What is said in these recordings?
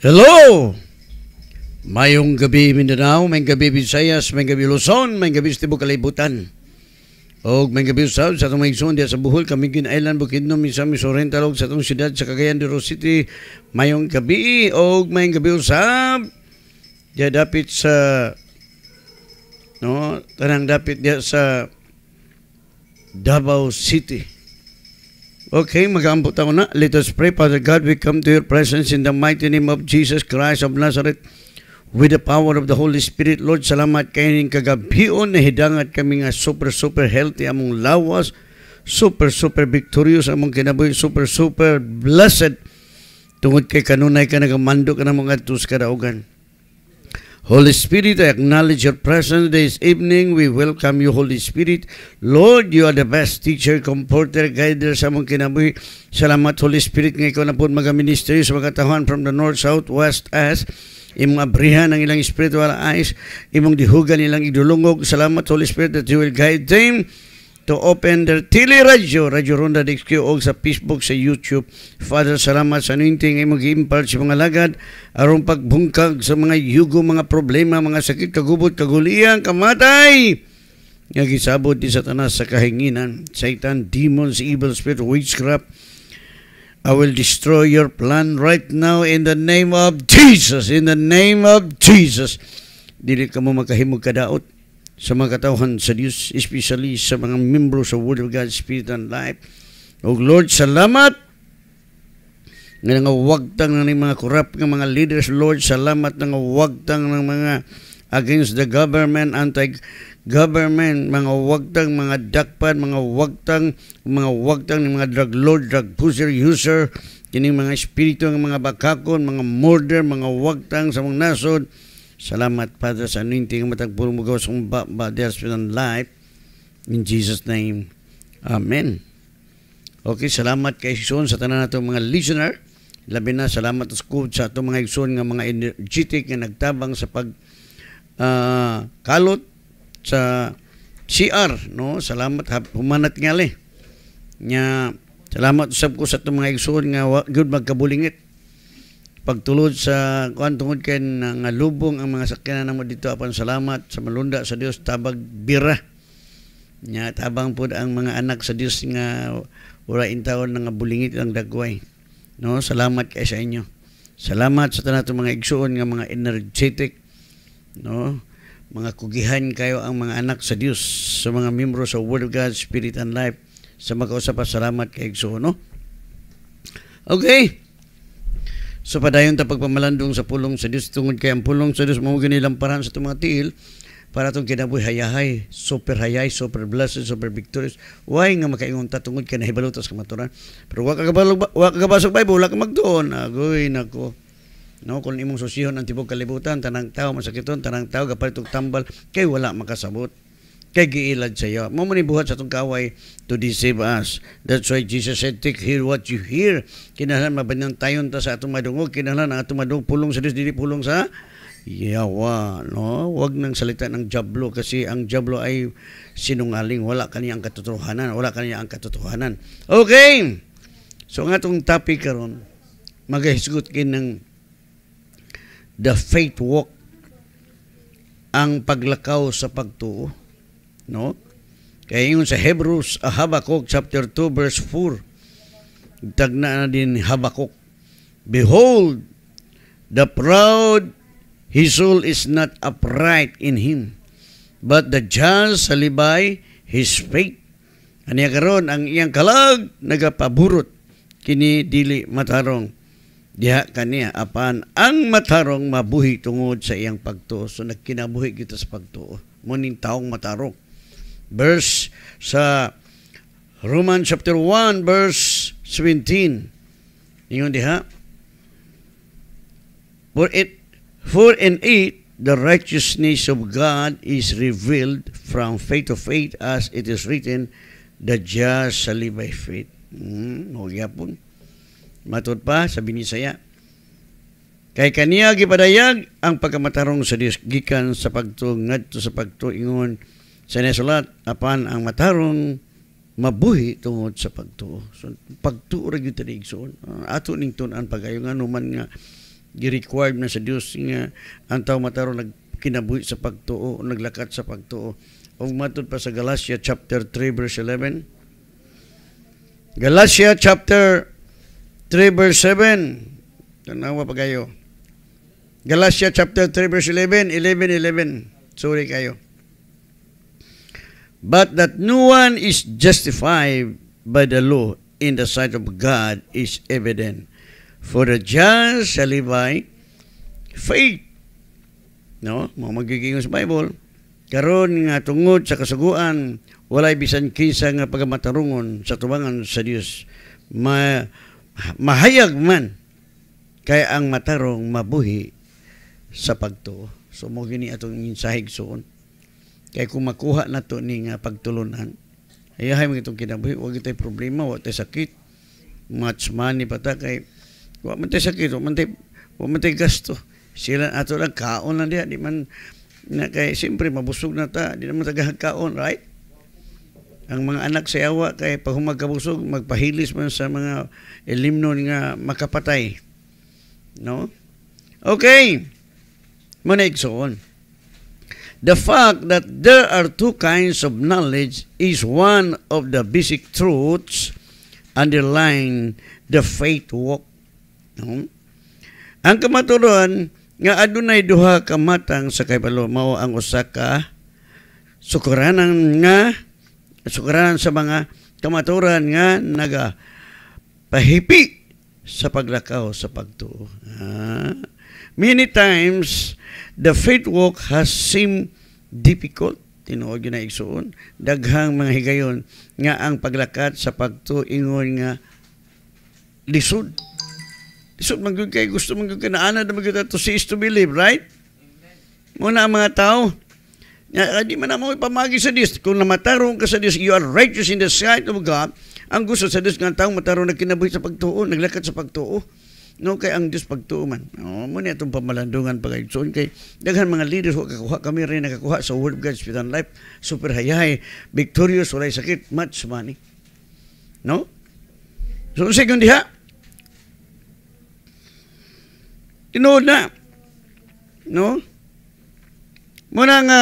Hello! Mayong gabi Mindanao, may gabi Visayas, may gabi Luzon, may gabi sa Kalibutan. O may gabi sa sa itong maigsoon diya sa Bohol, Camiguin Island, Bukidno, Misamis Oriental, o sa itong siyudad sa Cagayan de Oro City. Mayong gabi, o may gabi sa diya dapit sa no, tanang dapit diya sa Davao City. Okay, mag-ambot na. Let us pray, Father God, we come to your presence in the mighty name of Jesus Christ of Nazareth with the power of the Holy Spirit. Lord, salamat kayo ng kagabion na hidangat kami nga super, super healthy among lawas, super, super victorious among kinaboy, super, super blessed. Tungod kay kanunay ka nagamando ka na mga tus kadaogan. Holy Spirit, I acknowledge your presence this evening. We welcome you, Holy Spirit. Lord, you are the best teacher, comforter, guider sa mong kinabuhi. Salamat, Holy Spirit, nga ikaw na po magaministeryo sa mga tahuan from the north, south, west, as imong abrihan ang ilang spiritual eyes, imong dihugan ilang idulungog. Salamat, Holy Spirit, that you will guide them to open their Tili Radio, Radio Ronda DXQ o sa Facebook, sa YouTube. Father, salamat sa anointing ay mag impart sa mga lagad, arong pagbungkag sa mga yugo, mga problema, mga sakit, kagubot, kaguliyang, kamatay nga gisabot ni Satanas sa kahinginan, Satan, demons, evil spirit, witchcraft, I will destroy your plan right now in the name of Jesus, in the name of Jesus. Dili ka mo makahimog kadaot sa mga katawhan sa Dios, especially sa mga membro sa Word of God, Spirit and Life. O Lord, salamat nga nga wagtang ng mga corrupt nga mga leaders, Lord, salamat nga wagtang ng mga against the government, anti-government, mga wagtang, mga dakpan, mga wagtang, mga wagtang ng mga drug lord, drug user, user, kining mga espiritu, mga bakakon, mga murder, mga wagtang sa mga nasod, Salamat, Father, sa anointing matagpuro mo sa ang body, spirit, and life. In Jesus' name, Amen. Okay, salamat kay Son sa tanan natong mga listener. Labi na, salamat sa coach sa ato mga igsoon nga mga energetic nga nagtabang sa pag uh, kalot sa CR, no? Salamat, humanat nga le. Nga, salamat usab ko sa itong mga igsoon nga good magkabulingit pagtulod sa kuan tungod kay nga lubong ang mga sakyanan namo dito apan salamat sa malunda sa Dios tabag bira nya tabang pud ang mga anak sa Dios nga wala intawon nga bulingit ang dagway no salamat kay sa inyo salamat sa tanato mga igsuon nga mga energetic no mga kugihan kayo ang mga anak sa Dios sa mga miyembro sa Word of God Spirit and Life sa makausap pa salamat kay igsuon no okay So padayon ta pagpamalandong sa pulong sa Dios tungod kay ang pulong sa Dios mao ginilang parahan sa mga tiil para tong kinabuhi hayahay, super hayay, super blessed, super victorious. Why nga makaingon ta tungod kay nahibalutas sa kamaturan. Pero wa ka kabalog wa ka kabasog Bible, wala ka magduon Agoy nako. No, kung imong sosyon ang tibok kalibutan, tanang tawo masakiton, tanang tawo gapalit og tambal, kay wala makasabot kay giilad sa iyo. Mo man buhat sa tong kaway to deceive us. That's why Jesus said, take hear what you hear. Kinahanglan mabanyang tayon ta sa atong madungog. Kinahanglan ang atong madungog pulong sa Dios dili pulong sa yawa. No? Wag nang salita ng jablo kasi ang jablo ay sinungaling. Wala kaniya ang katotohanan. Wala kaniya ang katotohanan. Okay! So ang atong topic karon magahisgot kin ng the faith walk ang paglakaw sa pagtuo No? Kaya yun sa Hebrews, ah, Habakkuk chapter 2 verse 4, tagna na din Habakkuk. Behold, the proud, his soul is not upright in him, but the just salibay his faith. Aniya karon ang iyang kalag nagapaburot kini dili matarong diha kaniya apan ang matarong mabuhi tungod sa iyang pagtuo so nagkinabuhi kita sa pagtuo muning taong matarong verse sa Romans chapter 1 verse 17. Ingon diha. For it for in it the righteousness of God is revealed from faith to faith as it is written the just shall live by faith. Hmm, magyapon. Matod pa sa saya Kay kaniya gipadayag ang pagkamatarong sa Dios gikan sa pagtungad to sa pagtuingon sa inasulat, apan ang matarong mabuhi tungod sa pagtuo. So, pagtuo rin yung tinigsoon. Ato ning tunan pagayo nga naman nga gi-required na sa Dios nga ang tao mataron nagkinabuhi sa pagtuo, o naglakat sa pagtuo. Ug matud pa sa Galatia chapter 3 verse 11. Galatia chapter 3 verse 7. Tanawa pagayo. Galatia chapter 3 verse 11, 11, 11. Sorry kayo. But that no one is justified by the law in the sight of God is evident. For the just shall live by faith. No? Mga magiging sa Bible. Karon nga tungod sa kasuguan, walay bisan kinsa nga pagamatarungon sa tubangan sa Dios. Ma, mahayag man kay ang matarong mabuhi sa pagtuo. So mo gini atong insahig suon. Kay kung makuha na to ni nga pagtulunan, ayahay mga itong kinabuhi, huwag itay problema, huwag itay sakit. Much money pa ta, kay huwag man tayo sakit, huwag man tayo, huwag man tayo gasto. Sila ato lang kaon na diya, di man, na kay siyempre mabusog na ta, di naman tagahag right? Ang mga anak sa yawa, kay pag humagkabusog, magpahilis man sa mga elimnon nga makapatay. No? Okay. Manigsoon. The fact that there are two kinds of knowledge is one of the basic truths underlying the faith walk. No? Ang kamaturan nga adunay duha ka matang sa kaybalo mao ang usa ka sukuranan nga sukuranan sa mga kamaturan nga naga pahipi sa paglakaw sa pagtuo. Ah. Many times The faith walk has seemed difficult tinuod yun na igsuon daghang mga higayon nga ang paglakat sa pagtuingon nga lisod lisod man gyud kay gusto man gyud na ana na gyud to cease to believe right mo na mga tao nga ah, di man mo ipamagi sa Diyos kung namatarong ka sa Dios you are righteous in the sight of God ang gusto sa Dios nga tao matarong na kinabuhi sa pagtuo naglakat sa pagtuo No, kay ang Dios pagtuman. No, muna itong pamalandungan pagayutsoon kay daghan mga leaders, wag kakuha kami rin nakakuha sa world of God, Spirit and Life, super hayay victorious, walay sakit, much money. No? So, sa ikong diha, tinood na. No? Muna nga,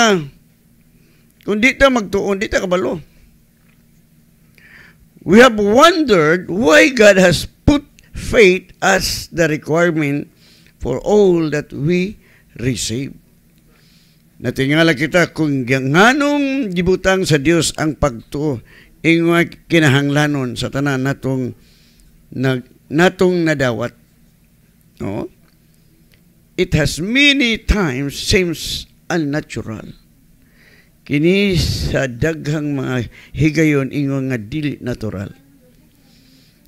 kung di ta magtuon, di ta kabalo. We have wondered why God has faith as the requirement for all that we receive. Natingala kita kung nganong gibutang sa Dios ang pagtuo ingwa kinahanglanon sa tanan natong nag, natong nadawat. No? It has many times seems unnatural. Kini sa daghang mga higayon ingon nga dili natural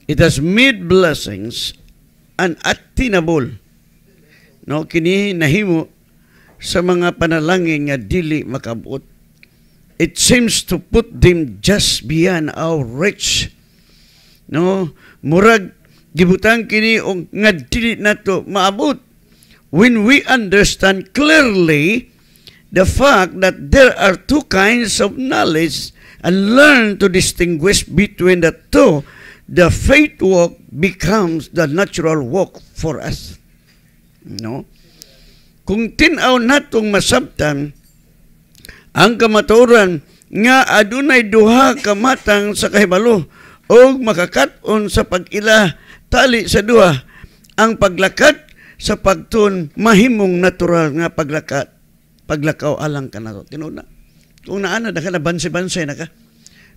It has made blessings unattainable. No, kini nahimo sa mga panalangin nga dili makabuot. It seems to put them just beyond our reach. No, murag gibutang kini og nga dili nato maabot. When we understand clearly the fact that there are two kinds of knowledge and learn to distinguish between the two, the faith walk becomes the natural walk for us. No? Kung tinaw natong masabtan, ang kamaturan nga adunay duha kamatang matang sa kahibalo o makakaton sa pagila tali sa duha ang paglakat sa pagtun mahimong natural nga paglakat paglakaw alang ka na to tinuna kung naana na ka na bansi-bansi na ka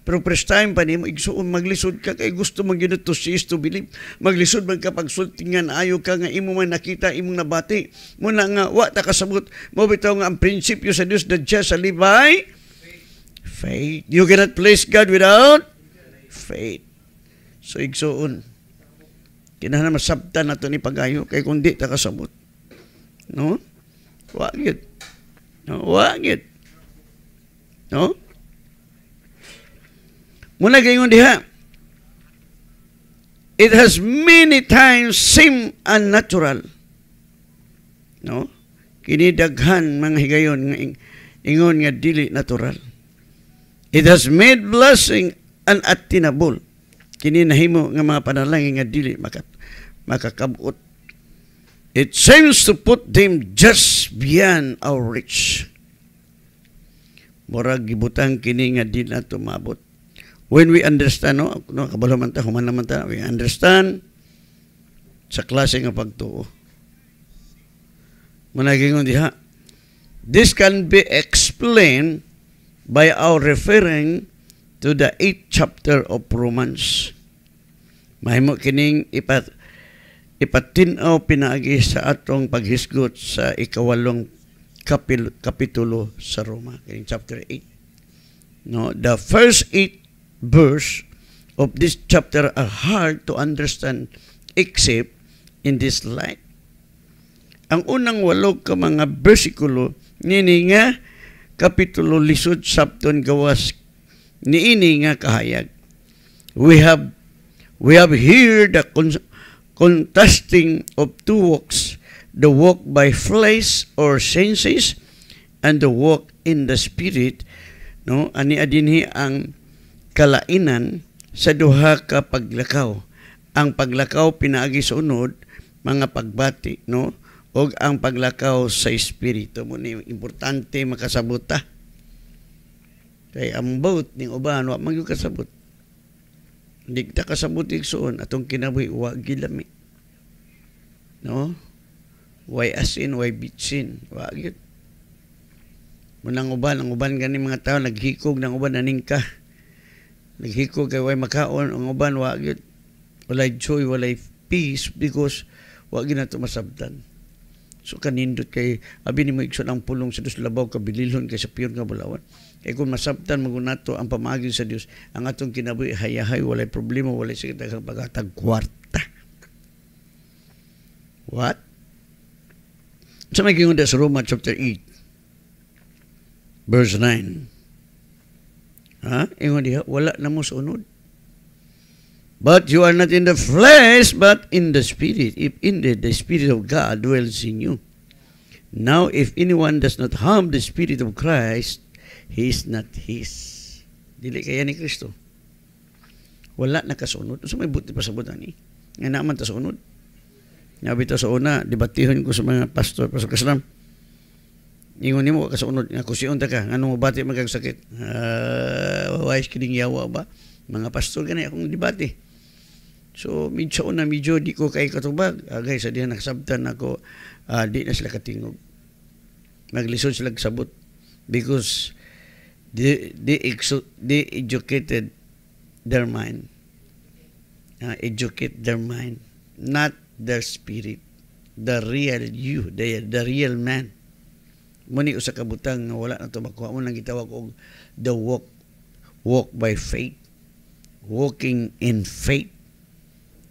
pero first time pa nimo igsuon maglisod ka kay gusto man gyud to cease to believe. Maglisod man ka sultingan ayo ka nga imo man nakita imong nabati. Mo na nga wa ta kasabot mo bitaw nga ang prinsipyo sa Dios the just sa live faith. You cannot please God without faith. So igsuon. Kinahanglan masabtan nato ni pagayo kay kung di ta kasabot. No? Wa gyud. No, wa gyud. No? Muna gayon diha. It has many times seem unnatural. No? Kini daghan mga higayon nga ingon nga dili natural. It has made blessing unattinable. Kini nahimo nga mga panalangin nga dili makat makakabot. It seems to put them just beyond our reach. Murag gibutang kini nga dili na tumabot. When we understand, no, no kabalo man ta, human naman ta, we understand sa klase nga pagtuo. Managingon diha. This can be explained by our referring to the 8 chapter of Romans. Mahimo kining ipat ipatinaw pinaagi sa atong paghisgot sa ikawalong kapil, kapitulo sa Roma, kining chapter 8. No, the first eight verse of this chapter are hard to understand except in this light. Ang unang walog ka mga bersikulo nini nga kapitulo lisod sabton gawas niini nga kahayag. We have we have here the con- contrasting of two walks, the walk by flesh or senses and the walk in the spirit. No, ani adinhi ang kalainan sa duha ka paglakaw. Ang paglakaw pinaagi unod, mga pagbati no og ang paglakaw sa espiritu mo ni importante makasabot ta. Ah. Kay ang boat ning uban wa man kasabot. Hindi ta kasabot igsoon atong kinabuhi wa gilami. No? Why as in, why bitsin? Wa gyud. Munang uban, ang uban gani mga tao naghikog nang uban aning ka naghiko kay way makaon ang uban wa gyud walay joy walay peace because wa gyud nato masabtan so kanindot kay abi nimo igsoon ang pulong sa Dios labaw kabililhon kay sa piyon nga bulawan kay eh, kung masabtan mo nato ang pamagi sa Dios ang atong kinabuhi hayahay walay problema walay sakit ang pagatag kwarta what sa so, may gingon sa Roma chapter 8 verse 9 Ha? Ingon diha, wala na mo sunod. But you are not in the flesh, but in the Spirit. If indeed the Spirit of God dwells in you. Now, if anyone does not harm the Spirit of Christ, he is not his. Dili kaya ni Kristo. Wala na kasunod. So may buti pa sa butan eh. Nga naman ta sunod. Nabi ta sa una, debatihon ko sa mga pastor, pastor kasalam. Ingon nimo kasunod nga kusiyon ta ka nganong mabati man kag sakit. Uh, wais kining yawa ba? Mga pastor gani akong debate. So medyo una medyo di ko kay katubag. Agay sa diha nakasabtan ako uh, di na sila katingog. Naglisod sila sabot because they, they, exo, they educated their mind. Uh, educate their mind, not their spirit, the real you, the, the real man. Muni usa ka butang nga wala na to makuha mo nang gitawag og the walk walk by faith. Walking in faith.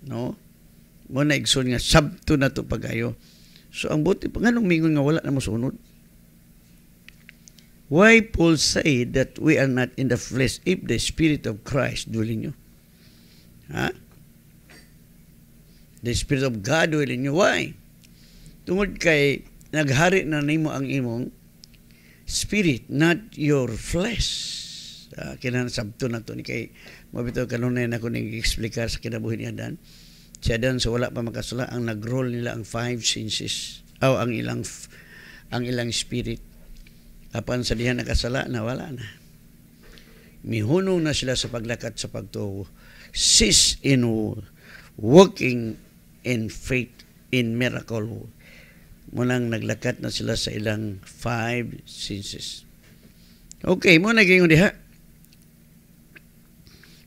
No? Mo na igsoon nga sabto na to pagayo. So ang buti pa nganong mingon nga wala na mo Why Paul say that we are not in the flesh if the Spirit of Christ dwell in you? Ha? The Spirit of God dwell in you. Why? Tungod kay naghari na nimo ang imong spirit, not your flesh. Uh, ah, kinanasabto na to ni kay mabito kanunay na ko ning explicar sa kinabuhi ni Adan. Si Adan so wala pa makasula ang nagroll nila ang five senses. Aw oh, ang ilang ang ilang spirit. Apan sa diha nakasala na wala na. Mihunong na sila sa paglakat sa pagtuo. sis in walking in faith in miracle munang naglakat na sila sa ilang five senses. Okay, mo na gingon diha.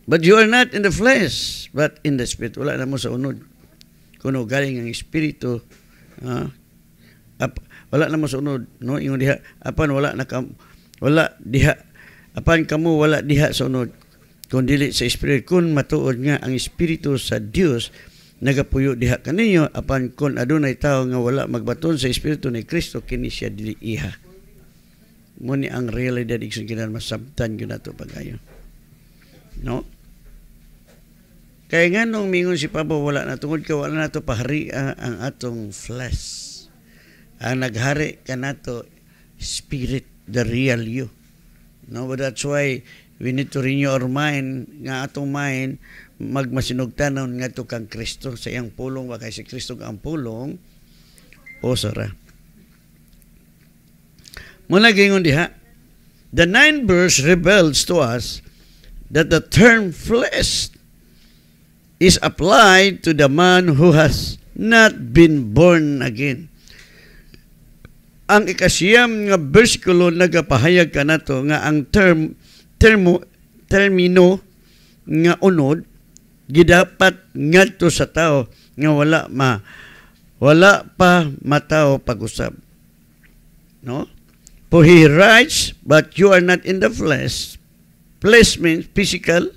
But you are not in the flesh, but in the spirit. Wala na mo sa unod. Kuno galing ang espiritu, ha? Ap, wala na mo sa unod, no? Ingon diha, apan wala na kam, wala diha. Apan kamu wala diha sa unod, kun dili sa espiritu kun matuod nga ang espiritu sa Dios nagapuyo diha kaninyo apan kon adunay tao nga wala magbaton sa espiritu ni Kristo kini siya dili iha mo ni ang realidad igsoon kinan masabtan gyud nato pagayo no kay nganong mingon si Pablo wala na tungod ka wala nato pahari ang atong flesh ang naghari kanato spirit the real you no but that's why we need to renew our mind nga atong mind magmasinugtanon nga to kang Kristo sa iyang pulong wa si Kristo ang pulong o sara muna gingon diha the nine verse rebels to us that the term flesh is applied to the man who has not been born again ang ikasiyam nga bersikulo nagapahayag to, nga ang term termo termino nga unod gidapat ngadto sa tao nga wala ma wala pa matao pag-usab. No? For he writes, but you are not in the flesh. Flesh means physical,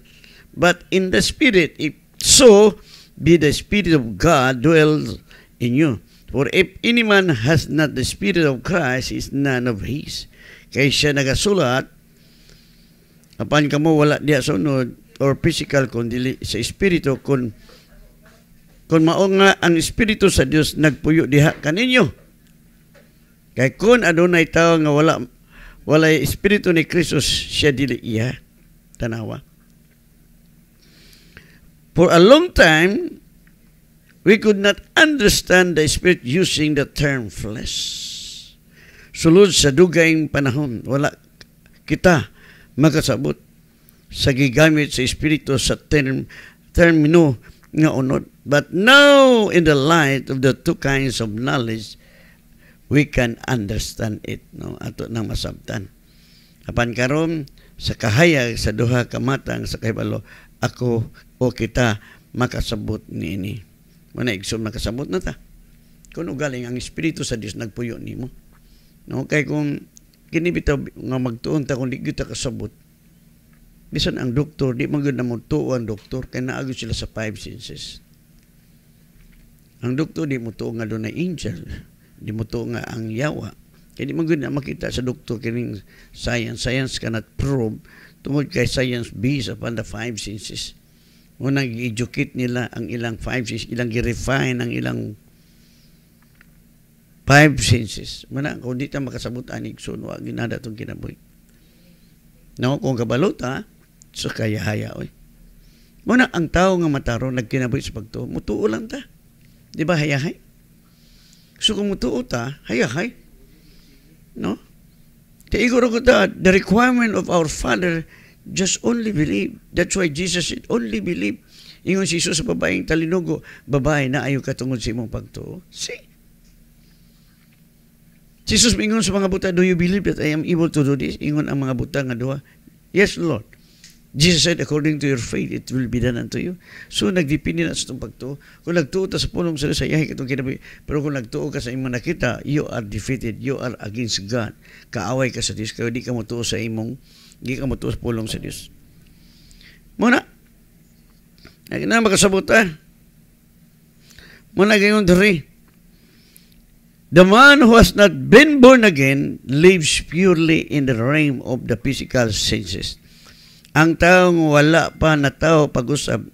but in the spirit. If so, be the spirit of God dwells in you. For if any man has not the Spirit of Christ, is none of His. kay siya nagasulat, apan kamo wala diya sunod, or physical kun dili sa espiritu kun kun mao nga ang espiritu sa Dios nagpuyo diha kaninyo kay kun adunay tawo nga wala walay espiritu ni Kristus siya dili iya tanawa for a long time we could not understand the spirit using the term flesh sulod sa dugayng panahon wala kita makasabot sa gigamit sa Espiritu sa term, termino nga unod. But now, in the light of the two kinds of knowledge, we can understand it. No? Ato nang masabtan. Apan karon sa kahayag, sa duha kamatang, sa kahibalo, ako o kita makasabot niini. Muna igsoon makasabot na ta. Kung ugaling ang Espiritu sa Dios nagpuyo ni mo. No? Kay kung kinibitaw nga magtuon ta kung di kita kasabot, bisan ang doktor, di magod na mo tuo ang doktor, kaya naagod sila sa five senses. Ang doktor, di mo tuo nga doon na angel, di mo tuo nga ang yawa. Kaya di magod na makita sa doktor, kining science, science cannot prove, tungod kay science based upon the five senses. Unang i-educate nila ang ilang five senses, ilang i-refine ang ilang five senses. Muna, kung di ta makasabot anig, so, ginada itong kinabuhi. No, kung kabalot ha, sa kayahaya. Oy. Muna, ang tao nga mataro, nagkinaboy sa pagtuo, mutuo lang ta. Di ba, hayahay? So kung mutuo ta, hayahay. No? Kaiguro ko ta, the requirement of our Father, just only believe. That's why Jesus said, only believe. Ingon si Jesus sa babaeng talinugo, babae na ayo katungod sa imong pagtuo. See? Jesus mingon sa mga buta, do you believe that I am able to do this? Ingon ang mga buta nga duha, yes Lord. Jesus said, according to your faith, it will be done unto you. So, nagdipindi na sa itong pagtuo. Kung nagtuo ta sa punong salisa, yahay itong kinabi. Pero kung nagtuo ka sa imong nakita, you are defeated. You are against God. Kaaway ka sa Dios. Kaya di ka mo sa imong, di ka mo tuo sa pulong sa Dios. Muna, Lagi na makasabot ah. Muna gayon diri. The man who has not been born again lives purely in the realm of the physical senses. Ang taong wala pa na tao pag-usap,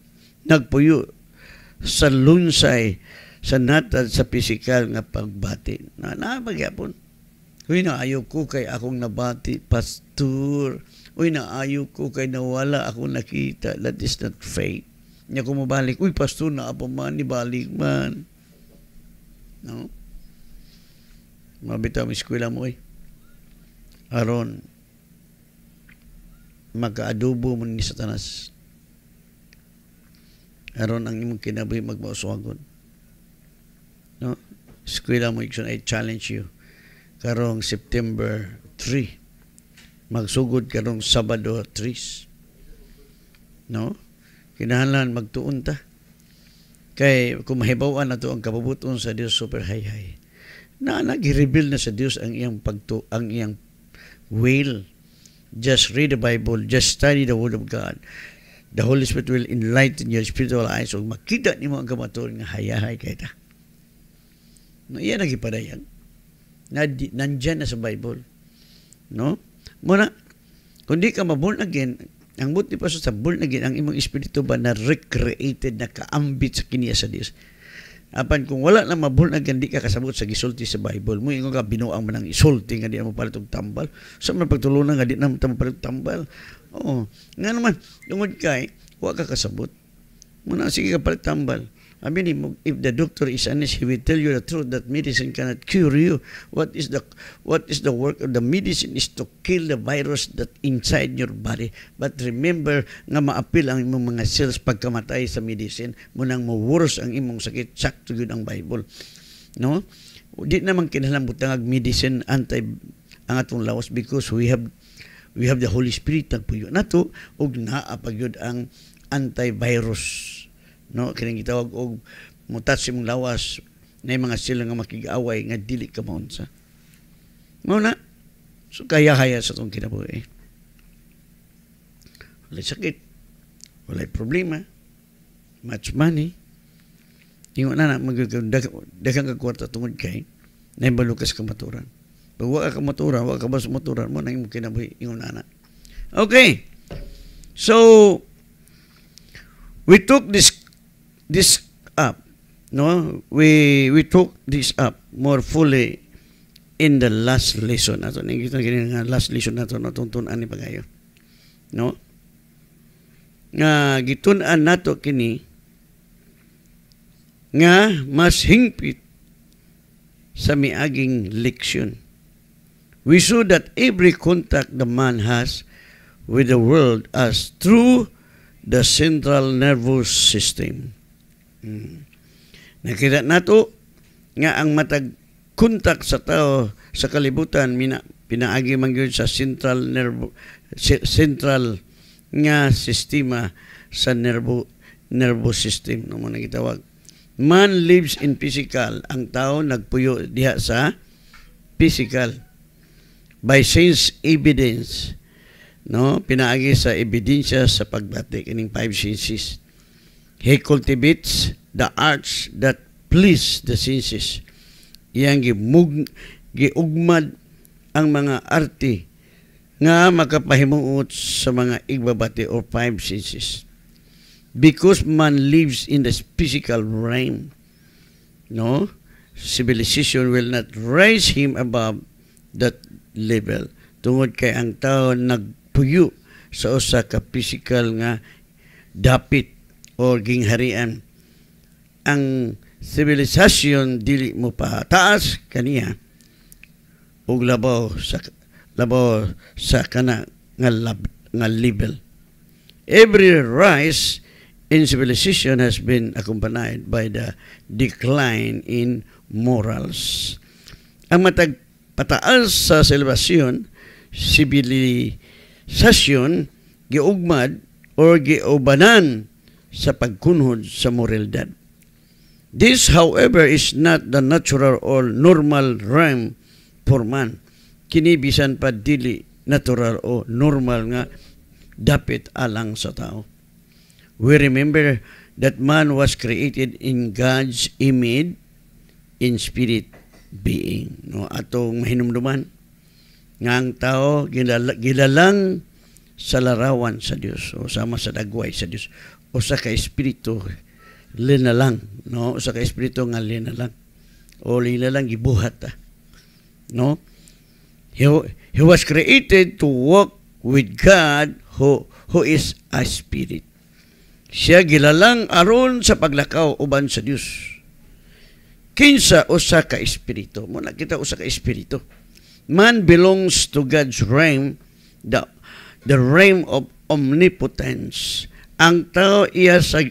nagpuyo sa lunsay, sa natad, sa pisikal nga pagbati. Na, napagyapon. Uy, naayaw ko kay akong nabati, pastor. Uy, naayaw ko kay nawala akong nakita. That is not faith. Niya kumabalik, uy, pastor, naapo man, ibalik man. No? Mabitaw ang eskwela mo, eh. Aron, mag magkaadubo mo ni Satanas. Aron ang imong kinabuhi magmauswagon. No? Eskwela mo ikson, I challenge you. Karong September 3. Magsugod karong Sabado 3. No? Kinahanglan magtuon ta. Kay kung mahibawan na to ang kapabuton sa Dios super high high. Na nagireveal na sa Dios ang iyang pagtu ang iyang will Just read the Bible, just study the Word of God. The Holy Spirit will enlighten your spiritual eyes ug makita nimo ang kamatuoran nga hayahay kay ta. No, iyan nagipadayag. Na, nandyan na sa Bible. No? Muna, kung di ka maborn again, ang buti pa sa born again, ang imong espiritu ba na recreated, na kaambit sa kiniya sa Dios Apan kung wala na mabul mabunag hindi ka kasabot sa gisulti sa Bible mo, ingon ka binuang man ang isulti nga di mo palit og tambal. Sa so, man pagtulunan nga di na mo palit tambal. Oo. Nga naman, tungod kay, wa ka kasabot. Muna sige ka palit tambal. I mean, if the doctor is honest, he will tell you the truth that medicine cannot cure you. What is the what is the work of the medicine is to kill the virus that inside your body. But remember, nga maapil ang imong mga cells pagkamatay sa medicine, munang mawuros ang imong sakit, sakto yun ang Bible. No? Di naman kinahanglan ang medicine anti ang atong lawas because we have we have the Holy Spirit nagpuyo nato og naa pagyud ang antivirus no kining gitawag og mutat mong lawas na mga sila nga makig-away nga dili ka maunsa mao na so kaya haya sa tong kinabuhi wala sakit walay problema much money Tingo na na magdagang ka kwarta tungod kay na balukas ka maturan pag wa ka maturan wa ka bas maturan mo nang imong kinabuhi ingon na na okay so we took this this up. No, we we took this up more fully in the last lesson. Ato ning kita kini nga last lesson nato natuntunan ni pagayo. No? Nga gitun-an nato kini nga mas hingpit sa miaging leksyon. We saw that every contact the man has with the world as through the central nervous system. Hmm. Nakita nato nga ang matag kontak sa tao sa kalibutan mina, pinaagi man gyud sa central nervo central nga sistema sa nervo nervous system no man gitawag. Man lives in physical. Ang tao nagpuyo diha sa physical by sense evidence no pinaagi sa ebidensya sa pagbati kining five senses He cultivates the arts that please the senses. Iyang gimug, giugmad ang mga arte nga makapahimuot sa mga igbabati or five senses. Because man lives in the physical realm, no? Civilization will not raise him above that level. Tungod kay ang tao nagpuyo sa usa ka physical nga dapit o gingharian. Ang civilization dili mo pa taas kaniya ug labaw sa labaw sa kana nga lab, nga level. Every rise in civilization has been accompanied by the decline in morals. Ang matag pataas sa celebration, sibilisasyon, giugmad, or giubanan sa pagkunhod sa moralidad. This, however, is not the natural or normal realm for man. Kinibisan pa dili natural o normal nga dapat alang sa tao. We remember that man was created in God's image in spirit being. No, atong mahinumduman nga ang tao gilalang sa larawan sa Dios o sama sa dagway sa Dios usa ka espiritu linalang no usa ka espiritu nga linalang o linalang gibuhat ah. no he, he was created to walk with God who who is a spirit siya gilalang aron sa paglakaw uban sa Dios kinsa usa ka espiritu mo kita usa ka espiritu man belongs to God's realm the the realm of omnipotence ang tao iya sa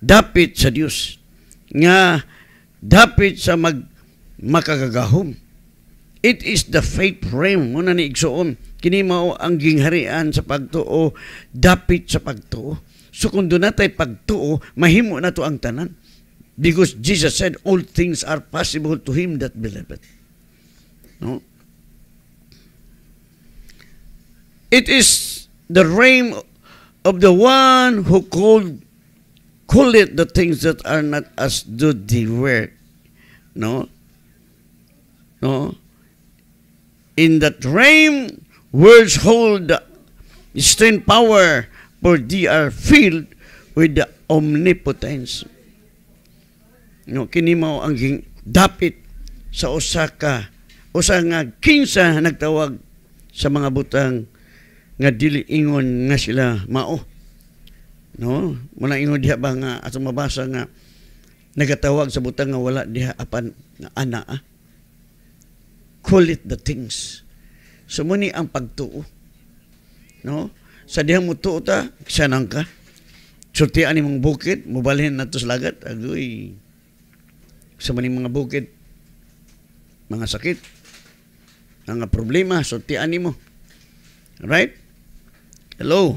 dapit sa Dios nga dapit sa mag makagagahom it is the faith frame mo na ni igsuon kini mao ang gingharian sa pagtuo dapit sa pagtuo so kun do natay pagtuo mahimo na to ang tanan because Jesus said all things are possible to him that believeth no it is the realm of the one who called call it the things that are not as do they were. No? No? In that realm, words hold the power, for they are filled with the omnipotence. No, kinimaw ang dapit sa Osaka. ka usa nga kinsa nagtawag sa mga butang nga dili ingon nga sila mao. No? mo ingon diha ba nga ato mabasa nga nagatawag sa butang nga wala diha apan nga ana. Ah? Call it the things. So muni ang pagtuo. No? Sa diha mo tuo ta, sanang ka. Surtian ni mong bukid, mubalhin na to sa lagat. Agoy. Sa mani mga bukid, mga sakit, mga problema, surtian ani mo. Right? Hello.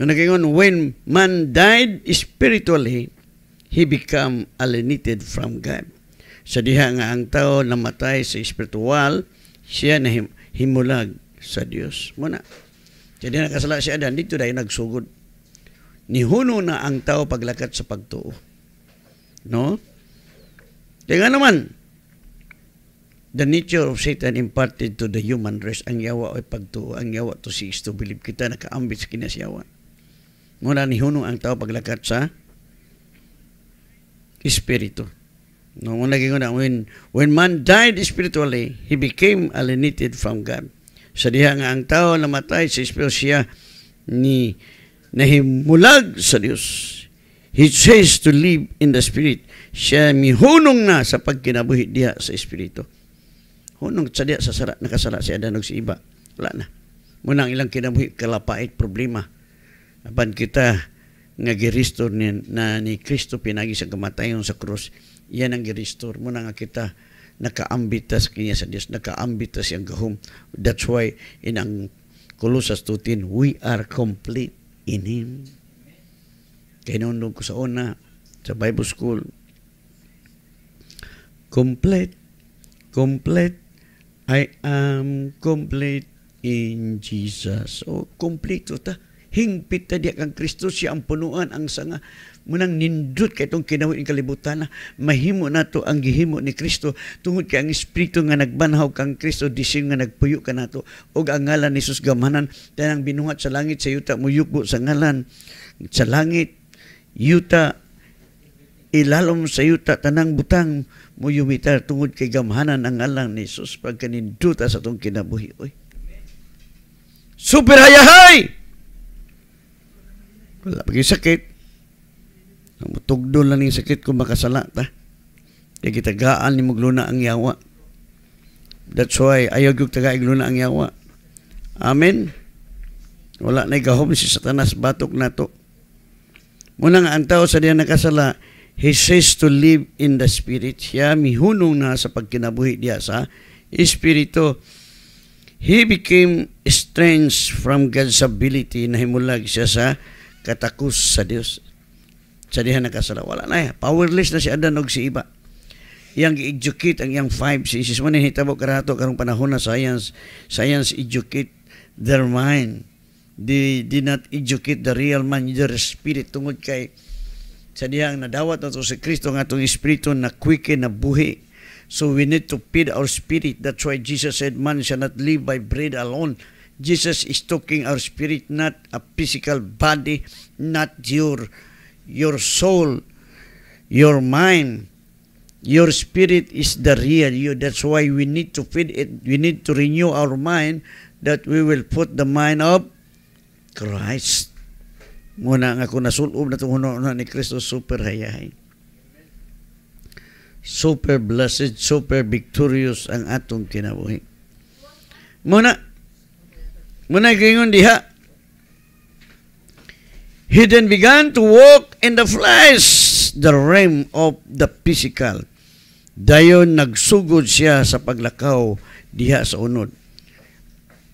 Nung nagingon, when man died spiritually, he become alienated from God. Sa diha nga ang tao namatay sa spiritual, siya na himulag sa Dios. Muna. Sa diha nakasala si Adan, dito dahil nagsugod. Nihuno na ang tao paglakat sa pagtuo. No? Kaya nga naman, the nature of Satan imparted to the human race, ang yawa ay pagtuo, ang yawa to si to believe kita, nakaambit sa kinasyawa. Muna ni hunong ang tao paglakat sa espiritu. No, muna na, when, when man died spiritually, he became alienated from God. Sa diha nga ang tao namatay sa espiritu siya ni nahimulag sa Dios. He says to live in the Spirit. Siya mihunong na sa pagkinabuhi diha sa Espiritu. Hunong tsadya sa sara, nakasara siya danog si iba. Wala na. Muna ang ilang kinabuhi, kalapait problema. Aban kita nga giristore ni, na ni Kristo pinagi sa kamatayon sa krus, yan ang giristore. Muna nga kita nakaambitas kanya sa Dios, nakaambitas siyang gahom. That's why in ang Colossus 2.10, we are complete in Him. Kaya nung ko sa una, sa Bible school, complete, complete I am complete in Jesus. O, oh, kompleto oh, ta. Hingpit ta diya kang Kristo, siya ang punuan, ang sanga. Munang nindot kay itong kinawin ng kalibutan na ah. mahimo na to ang gihimo ni Kristo tungod kay ang Espiritu nga nagbanhaw kang Kristo, disin nga nagpuyo ka na to. O ang ngalan ni Jesus gamanan, tanang binungat sa langit, sa yuta mo yukbo sa ngalan. Sa langit, yuta, ilalom sa yuta, tanang butang, muyumitar tungod kay gamhanan ang alang ni Jesus pagkaninduta sa itong kinabuhi. Oy. Superayahay! Wala pag sakit. Mutugdon lang yung sakit kung makasala ta. Kaya kitagaan ni magluna ang yawa. That's why ayaw yung tagaig luna ang yawa. Amen? Wala na igahom si satanas batok na to. Muna nga ang tao sa diyan nakasala, He says to live in the Spirit. Siya mihunong na sa pagkinabuhi diya sa Espiritu. He became strange from God's ability na himulag siya sa katakus sa Dios. Sa diha nakasala. Wala na. Powerless na si Adan og si Iba. Yang educate ang yang five senses. Muna hitabo karato karong panahon na science. Science educate their mind. They did not educate the real man, their spirit. Tungod kay sa diyang nadawat nato si Kristo ng atong espiritu na quicken na buhi. So we need to feed our spirit. That's why Jesus said, man shall not live by bread alone. Jesus is talking our spirit, not a physical body, not your, your soul, your mind. Your spirit is the real you. That's why we need to feed it. We need to renew our mind that we will put the mind of Christ. Muna nga kung nasulob na itong huno ni Kristo, super hayahay. Super blessed, super victorious ang atong kinabuhi. Muna, muna kingon diha. He then began to walk in the flesh, the realm of the physical. Dayon nagsugod siya sa paglakaw diha sa unod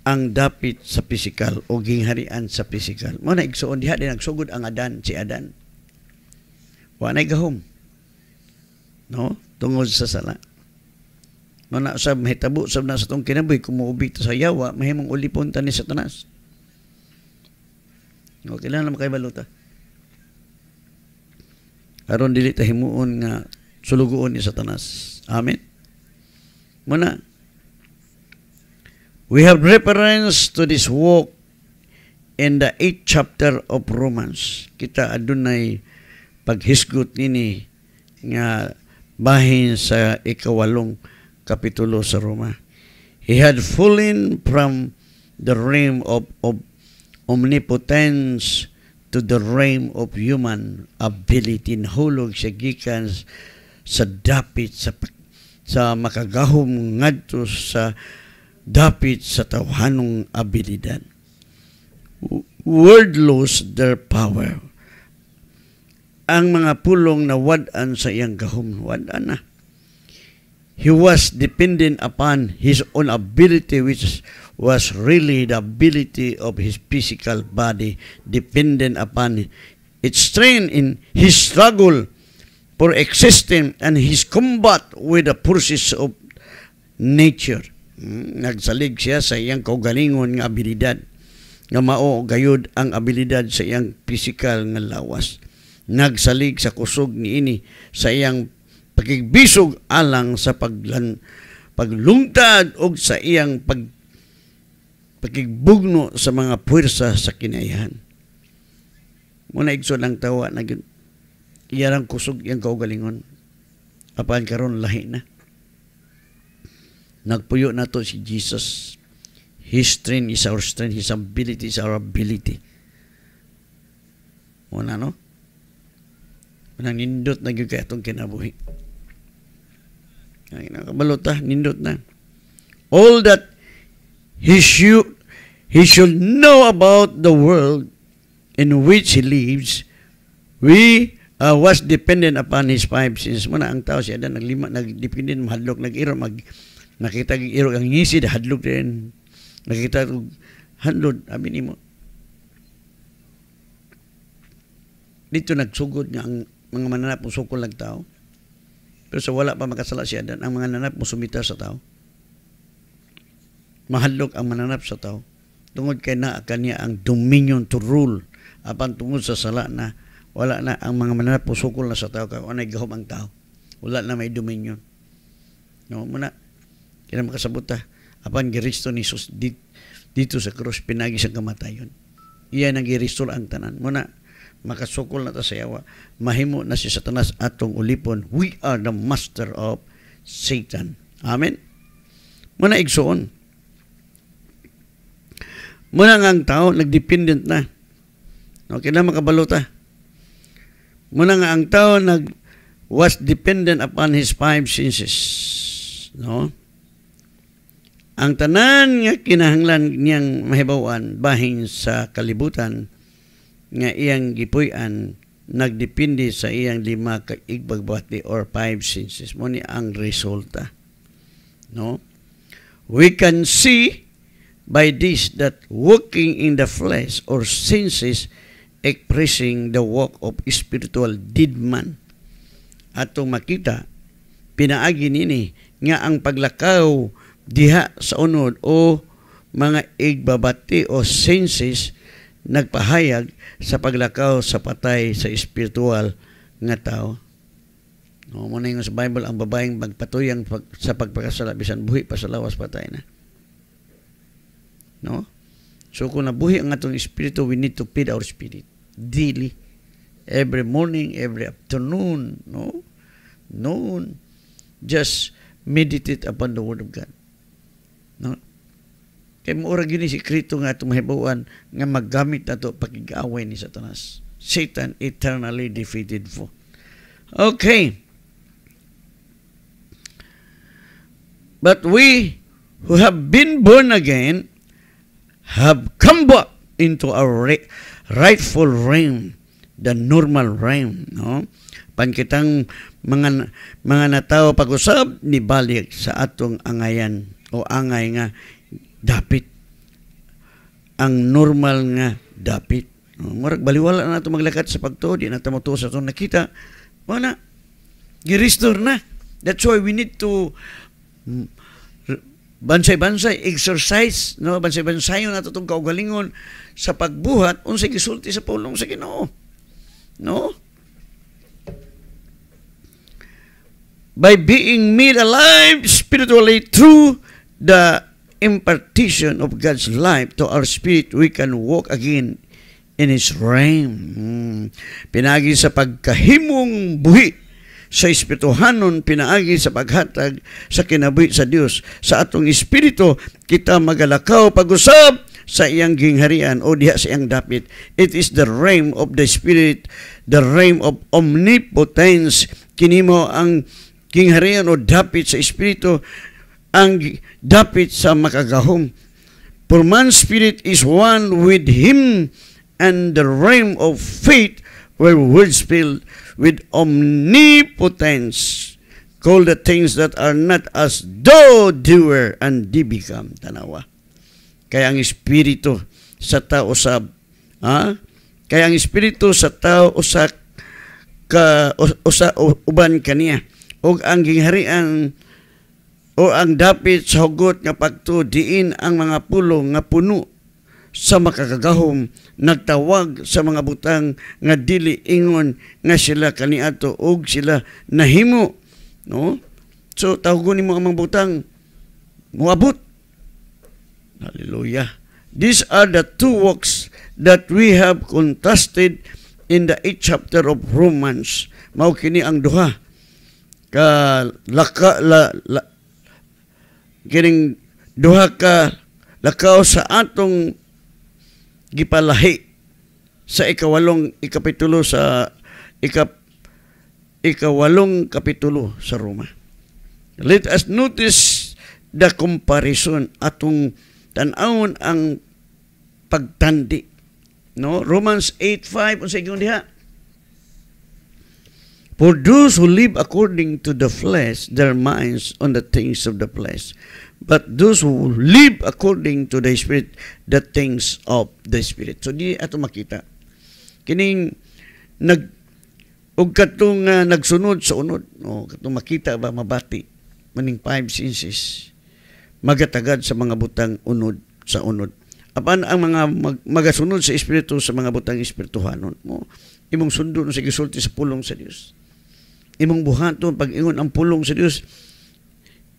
ang dapit sa pisikal o gingharian sa pisikal. Mo na igsuon diha din nagsugod ang Adan si Adan. Wa na gahom. No? Tungod sa sala. Mo na sa mahitabo sab na sa tong kinabuhi kumuubi to sa yawa mahimong uli punta ni Satanas. No, kailan na kay baluta. Aron dili ta himuon nga sulugoon ni Satanas. Amen. Mo na We have reference to this walk in the 8 chapter of Romans. Kita adunay paghisgot nini nga bahin sa ikawalong kapitulo sa Roma. He had fallen from the realm of, of omnipotence to the realm of human ability. Nahulog siya gikan sa dapit, sa, sa makagahom ngadto sa dapit sa tawhanong abilidad. Wordless their power. Ang mga pulong na wadan sa iyang gahom, wadan na. He was dependent upon his own ability which was really the ability of his physical body dependent upon its strain in his struggle for existence and his combat with the forces of nature. Nagsalig siya sa iyang kaugalingon nga abilidad nga mao gayud ang abilidad sa iyang pisikal nga lawas. Nagsalig sa kusog niini sa iyang pagigbisog alang sa paglan paglungtad og sa iyang pag pagigbugno sa mga puwersa sa kinaihan. Muna igso lang tawa na iyan ang kusog iyang kaugalingon. Apan karon lahi na. Nagpuyo na to si Jesus. His strength is our strength. His ability is our ability. Wala, no? Nang nindot na gyud atong kinabuhi. Ang nakabalot ah, nindot na. All that he should, he should know about the world in which he lives, we uh, was dependent upon his five sins. Muna, ang tao siya, naglima, nagdependent, mahadlok, nag-iro, mag, -iro, mag Nakita ang irog ang ngisid, hadlog din. Nakita ang handlod, amin nimo. Dito nagsugod nga ang mga mananap mo sukol ng tao. Pero sa wala pa makasala siya dan, ang mga mananap mo sumita sa tao. Mahadlok ang mananap sa tao. Tungod kay na kaniya ang dominion to rule apan tungod sa sala na wala na ang mga mananap mo sukol na sa tao kay anay gahom ang tao. Wala na may dominion. No, muna Kina makasabot ta. Ah, apan giristo ni Jesus dit, dito sa krus pinagi sa kamatayon. Iya nang giristol ang tanan. Muna makasukol na ta sa yawa. Mahimo na si Satanas atong ulipon. We are the master of Satan. Amen. Muna igsoon. Muna nga ang tao nagdependent na. Okay na makabalo ta. Muna nga ang tao nag was dependent upon his five senses. No? Ang tanan nga kinahanglan niyang mahibawan bahin sa kalibutan nga iyang gipuy-an nagdepende sa iyang lima ka igbagbuhati or five senses mo ni ang resulta. No? We can see by this that walking in the flesh or senses expressing the walk of spiritual dead man. Atong makita, pinaagi nini nga ang paglakaw diha sa unod o mga igbabati o senses nagpahayag sa paglakaw sa patay sa espiritual nga tao. No, muna yung sa Bible, ang babaeng magpatuyang pag, sa pagpakasala, bisan buhi pa sa lawas patay na. No? So kung nabuhi ang atong espiritu, we need to feed our spirit daily. Every morning, every afternoon, no? Noon. Just meditate upon the Word of God. No? Kay mo gyud ni sikreto nga atong nga maggamit nato pagigaway ni Satanas. Satan eternally defeated for. Okay. But we who have been born again have come back into our rightful realm, the normal realm, no? Pankitang mga mga natao pag-usab ni balik sa atong angayan o angay nga dapit ang normal nga dapit murag baliwala na nato maglakat sa pagtuo di na nato matuo sa itong nakita wala girestore na that's why we need to mm, bansay-bansay exercise no bansay-bansay na natutong kaugalingon sa pagbuhat unsay gisulti sa pulong sa Ginoo no by being made alive spiritually through the impartition of God's life to our spirit, we can walk again in His reign. Hmm. Pinagi sa pagkahimong buhi sa espirituhanon, pinaagi sa paghatag sa kinabuhi sa Dios. Sa atong espiritu, kita magalakaw pag-usab sa iyang gingharian o diha sa iyang dapit. It is the reign of the Spirit, the reign of omnipotence. Kinimo ang gingharian o dapit sa Espiritu ang dapit sa makagahom. For man's spirit is one with him and the realm of faith where words filled with omnipotence. Call the things that are not as though they and they become tanawa. Kaya ang espiritu sa tao sa ha? Kaya ang espiritu sa tao sa ka, o, o sa uban kaniya og ang ginghariang o ang dapit sa hugot nga pagto diin ang mga pulo nga puno sa makakagahom nagtawag sa mga butang nga dili ingon nga sila kaniato og sila nahimo no so tawgon nimo ang mga butang muabot hallelujah these are the two works that we have contrasted in the 8 chapter of Romans mao kini ang duha ka laka la, la kining duha ka lakaw sa atong gipalahi sa ikawalong ikapitulo sa ikap ikawalong kapitulo sa Roma. Let us notice the comparison atong tanawon ang pagtandi. No? Romans 8.5 o sa diha. For those who live according to the flesh, their minds on the things of the flesh. But those who live according to the Spirit, the things of the Spirit. So di ato makita. Kining nag og katong uh, nagsunod sa unod, no, katong makita ba mabati maning five senses magatagad sa mga butang unod sa unod. Apan ang mga mag, magasunod sa espiritu sa mga butang espirituhanon mo, imong sundo sa gisulti sa pulong sa Dios imong buhaton pag ingon ang pulong sa Dios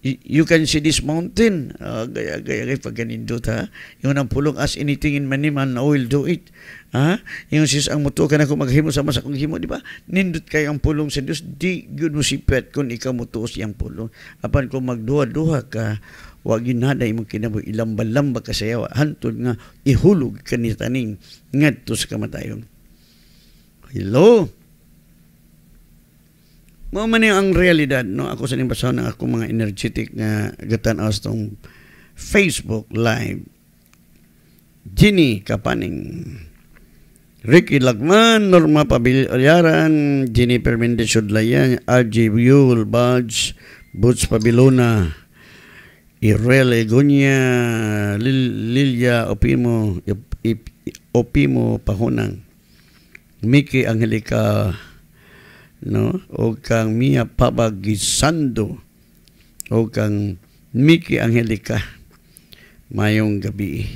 you can see this mountain uh, gaya gaya kay pag kanindot ha ingon ang pulong as anything in many man I will do it ha ingon sis ang muto na ko maghimo sa mas akong himo di ba nindot kay ang pulong sa Dios di good mo sipet kun ikaw mutuos iyang pulong apan kung magduha-duha ka wa ginhada imong kinabuhi ilamba-lamba ka sayawa hantod nga ihulog ka ni taning ngadto sa kamatayon hello Mao man ang realidad no ako sa nimbasahon ng akong mga energetic nga gatan aus tong Facebook live. Jenny Kapaning Ricky Lagman, Norma Pabilyaran, Jennifer Mendez Sudlayan, RJ Buell, Budge, Boots Pabilona, Irel Egonia, Lil Lilia Opimo, Opimo Pahunang, Miki Angelica no o kang Mia Pabagisando o kang Miki Angelica mayong gabi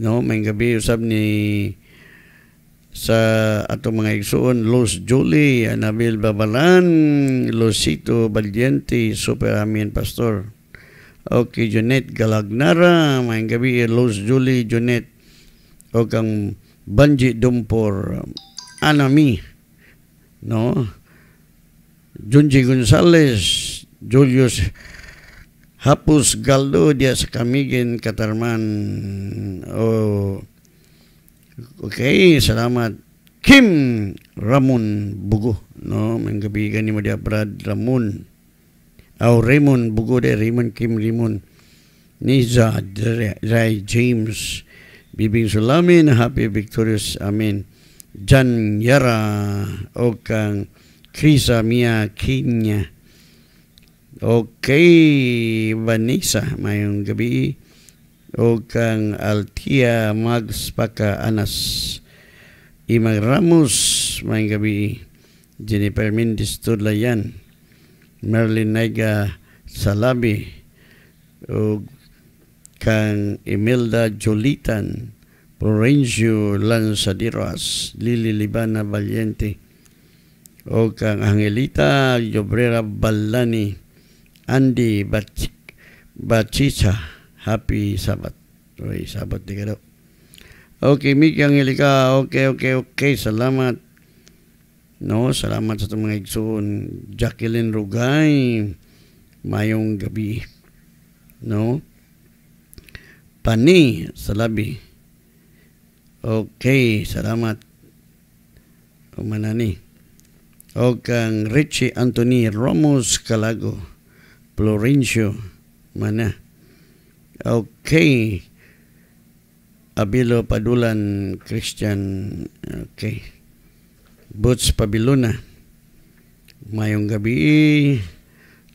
no may gabi usab ni sa ato mga igsoon Los Julie Anabel Babalan Losito Valiente Super Amin Pastor Okay, Junet Galagnara, mayang gabi, Los Julie Junet, o kang Banji Dumpor, Anami, no? Junji Gonzales, Julius Hapus Galdo dia sekamigin katarman. Oh. Oke, okay, Kim Ramon Bugo. No, mengkabigan ni dia Brad Ramon. au oh, Raymond Bugo de Raymond Kim Raymond. Niza Ray James. Bibing Sulamin, Happy Victorious. Amin. Jan Yara. O kang Krisa Mia Kinya. Okay, Vanessa, mayong gabi. O kang Altia Magspaka Anas. Imang Ramos, mayong gabi. Jennifer Mendes Tudlayan. Merlin Naiga Salabi. O kang Imelda Jolitan. Florencio Lanzadiras. Lili Libana Valiente o kang Angelita Jobrera Balani, Andy Bach Bachicha, Happy Sabat. Uy, Sabat di ka Okay, Miki Angelika, okay, okay, okay, salamat. No, salamat sa itong mga igsoon. Jacqueline Rugay, mayong gabi. No? Pani, salabi. Okay, salamat. Umanani o kang Richie Anthony Ramos Calago Florencio Mana Okay Abilo Padulan Christian Okay Boots Pabiluna Mayong gabi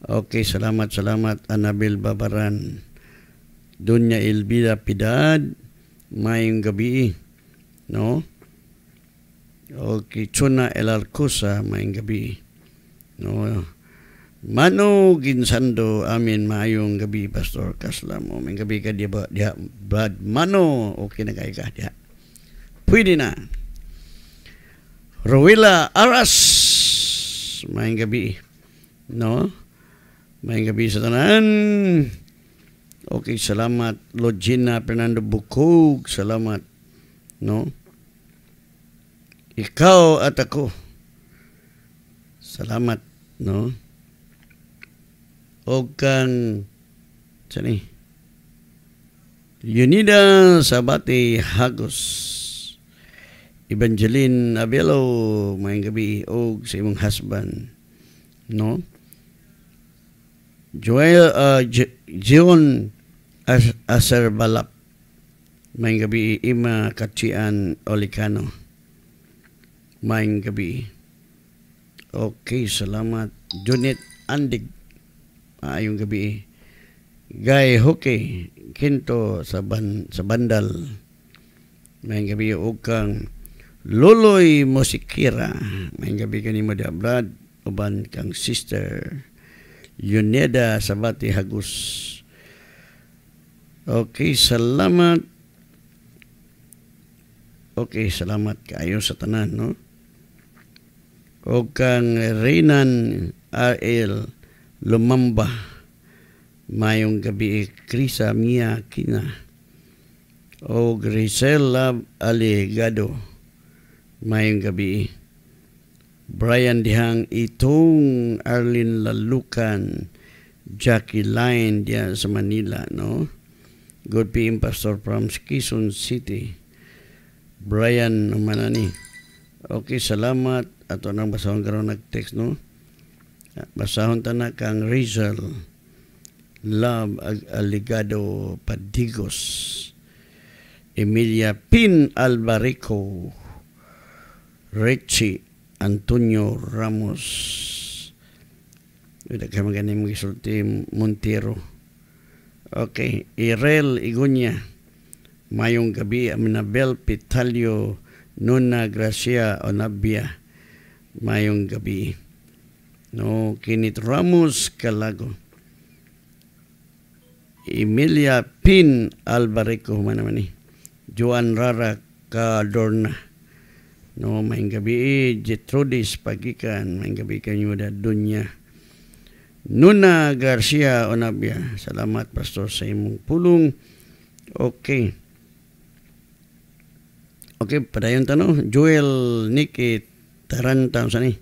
Okay, salamat, salamat Anabel Babaran Dunya Elvira Pidad Mayong gabi No? o kay Chuna El Arcosa maayong gabi. No, Mano ginsando amin maayong gabi Pastor Kaslam o may gabi ka diya ba diya Brad Mano o kinakay ka diya. Pwede na. Rowila Aras maayong gabi. No? Maayong gabi sa tanan. Okay, salamat Lord Gina Fernando Bukog. Salamat. No? Ikaw at ako. Salamat, no? O kang, sani, Yunida Sabati Hagos, Evangeline Abelo, mayang gabi, o sa imong husband, no? Joel, uh, J- Jion As- Aserbalap, gabi, Ima Katsian Olicano. maing gabi. Okay, salamat. Junet Andig, maayong gabi. Guy Hoke, Kinto sa, ban, sa Bandal. Maing gabi ug kang Loloy Mosikira. Maayong gabi kanimo da Brad uban kang sister Yuneda Sabati Hagus. Okay, salamat. Okay, salamat kaayo sa tanan, no? o kang Renan R.L. Lumamba mayong gabi e Krisa Mia Kina o Grisela Alegado mayong gabi Brian Dihang itong Arlene Lalukan Jackie Line diyan sa Manila no Good PM Pastor from Quezon City Brian Manani Okay, salamat ato nang basahon karon nag text no ah, basahon ta na kang Rizal Love Ag Aligado Padigos Emilia Pin Albarico Richie Antonio Ramos Wala ka magani magisulti Montero Okay, Irel Igunya Mayong gabi Aminabel Pitalio Nuna Gracia Onabia mayong gabi. No, Kinit Ramos Calago. Emilia Pin Albarico man naman eh. Joan Rara Cadorna. No, mayong gabi eh. Jetrudis Pagikan. Mayong gabi kanyo da dunya. Nuna Garcia Onabia. Salamat, Pastor, sa imong pulong. Okay. Okay, padayon tanong. Joel Nikit Taranta sa ni eh?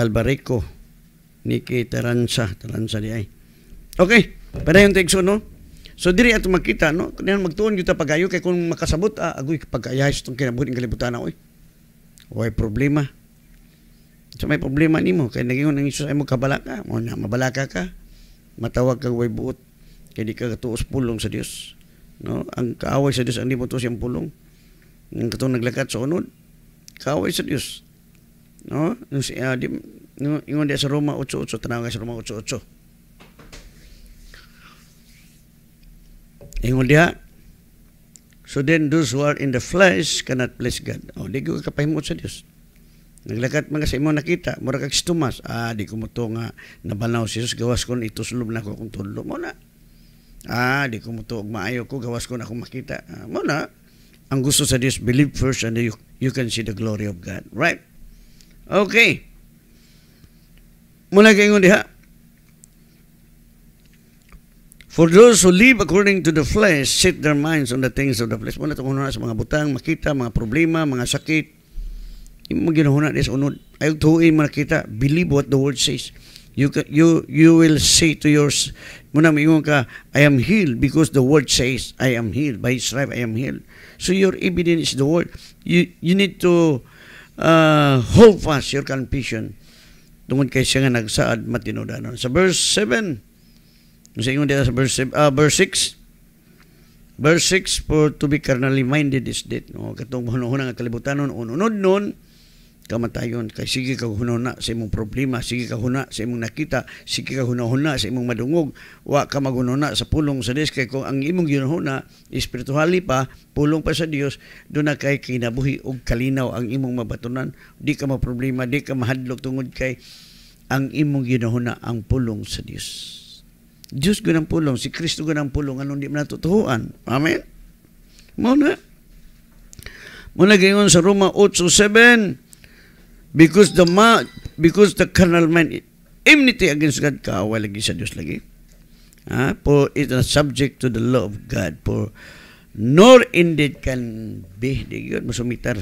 Albarico niki Taransa Taransa di ay okay yung tekso no so diri ato makita no kanyan magtuon gyud ta pagayo kay kung makasabot ah, agoy pagayas tong kinabuhi ng kalibutan oy eh. way problema so may problema nimo kay nagingon ang Hesus ay mo kabalaka mo na mabalaka ka matawag ka way buot kay di ka katuos pulong sa Dios no ang kaaway sa Dios ang nimo tuos yang pulong ang katong naglakat sa unod kaaway sa Dios No? Nung, uh, di, no, ingon di sa Roma 8.8, tanaw sa Roma 8.8. Ingon diya, So then those who are in the flesh cannot please God. Oh, di ko kapahimot sa Diyos. Naglakat mga sa imo nakita, mura kag stumas. Ah, di ko mo to nga nabanaw si Jesus gawas kon ituslob na ko kung tudlo mo na. Ah, di ko mo to maayo ko gawas kon ako makita. Ah, mo na. Ang gusto sa Diyos, believe first and you, you can see the glory of God. Right? Okay. Muna kayo diha. For those who live according to the flesh, set their minds on the things of the flesh. Muna itong hununa sa mga butang, makita, mga problema, mga sakit. Yung mga ginahuna is unod. Ayaw tuhuin mo nakita. Believe what the word says. You, you, you will say to yours, muna mayroon ka, I am healed because the word says, I am healed. By His stripe, I am healed. So your evidence is the word. You, you need to uh, hold fast your confession tungod kay siya nga nagsaad matinudanon. Sa verse 7, sa ingon sa verse, uh, verse 6, Verse 6, For to be carnally minded is dead No, katong mahunahon nga kalibutanon, ununod nun, kamatayon kay sige ka hunahuna sa imong problema sige ka huna sa imong nakita sige ka hunahuna sa imong madungog wa ka magunahuna sa pulong sa Dios kay kung ang imong ginahuna espirituhali pa pulong pa sa Dios do na kay kinabuhi og kalinaw ang imong mabatunan di ka maproblema di ka mahadlok tungod kay ang imong ginahuna ang pulong sa Dios Dios gud ang pulong si Kristo gud ang pulong anong di man natutuhan amen mo na mo na gayon sa Roma 8:7 Because the ma because the carnal man enmity against God ka wala lagi sa Dios lagi. Ha? For it is subject to the law of God. For nor indeed can be di gyud masumitar.